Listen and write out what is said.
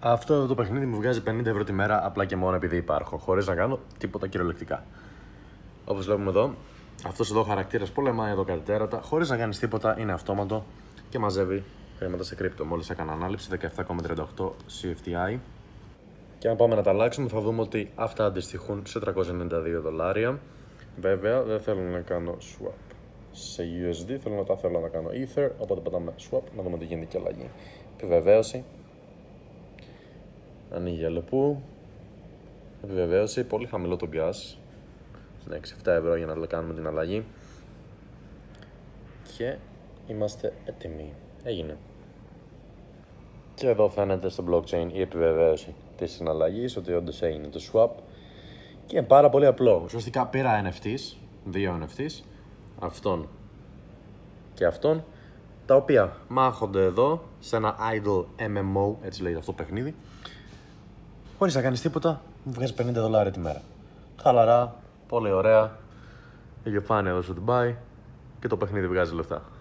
Αυτό εδώ το παιχνίδι μου βγάζει 50 ευρώ τη μέρα απλά και μόνο επειδή υπάρχω, χωρίς να κάνω τίποτα κυριολεκτικά. Όπως βλέπουμε εδώ, αυτός εδώ χαρακτήρας πολεμάει εδώ κάτι τέρατα, χωρίς να κάνεις τίποτα, είναι αυτόματο και μαζεύει χρήματα σε κρύπτο. Μόλις έκανα ανάληψη 17,38 CFTI. Και αν πάμε να τα αλλάξουμε, θα δούμε ότι αυτά αντιστοιχούν σε 392 δολάρια. Βέβαια, δεν θέλω να κάνω swap σε USD, θέλω να τα θέλω να κάνω Ether, οπότε πατάμε swap να δούμε τι γίνεται και αλλαγή. Επιβεβαίωση, Ανοίγει που Επιβεβαίωση, πολύ χαμηλό το gas. 6-7 ναι, ευρώ για να κάνουμε την αλλαγή. Και είμαστε έτοιμοι. Έγινε. Και εδώ φαίνεται στο blockchain η επιβεβαίωση της συναλλαγής ότι όντως έγινε το swap. Και πάρα πολύ απλό. Ουσιαστικά πήρα NFTs, δύο NFTs, αυτόν και αυτόν, τα οποία μάχονται εδώ σε ένα idle MMO, έτσι λέγεται αυτό το παιχνίδι χωρίς να κάνεις τίποτα, μου βγάζει 50 δολάρια τη μέρα. Χαλαρά, πολύ ωραία. Η γεφάνεια εδώ στο την και το παιχνίδι βγάζει λεφτά.